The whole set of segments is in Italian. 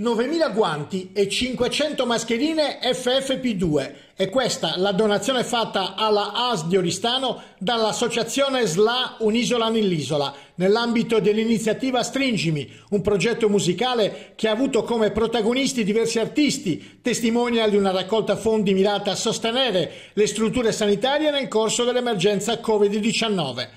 9.000 guanti e 500 mascherine FFP2 e questa la donazione fatta alla AS di Oristano dall'associazione SLA Un'isola nell'isola nell'ambito dell'iniziativa Stringimi, un progetto musicale che ha avuto come protagonisti diversi artisti, testimonial di una raccolta fondi mirata a sostenere le strutture sanitarie nel corso dell'emergenza Covid-19.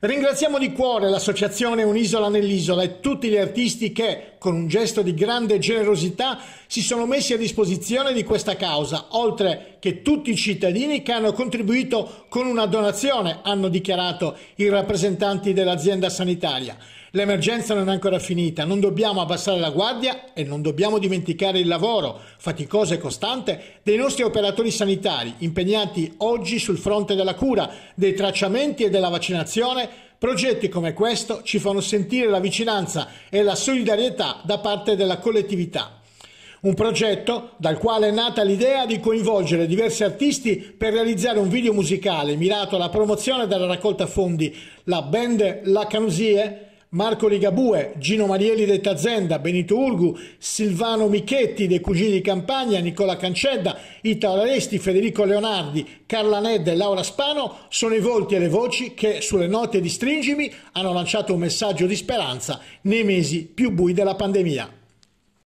Ringraziamo di cuore l'associazione Un'isola nell'isola e tutti gli artisti che con un gesto di grande generosità, si sono messi a disposizione di questa causa, oltre che tutti i cittadini che hanno contribuito con una donazione, hanno dichiarato i rappresentanti dell'azienda sanitaria. L'emergenza non è ancora finita, non dobbiamo abbassare la guardia e non dobbiamo dimenticare il lavoro, faticoso e costante, dei nostri operatori sanitari impegnati oggi sul fronte della cura, dei tracciamenti e della vaccinazione Progetti come questo ci fanno sentire la vicinanza e la solidarietà da parte della collettività. Un progetto dal quale è nata l'idea di coinvolgere diversi artisti per realizzare un video musicale mirato alla promozione della raccolta fondi. La band La Canusie Marco Ligabue, Gino Marielli detta Zenda, Benito Urgu, Silvano Michetti dei Cugini di Campagna, Nicola Cancedda, Italo Aresti, Federico Leonardi, Carla Nedda e Laura Spano sono i volti e le voci che sulle note di Stringimi hanno lanciato un messaggio di speranza nei mesi più bui della pandemia.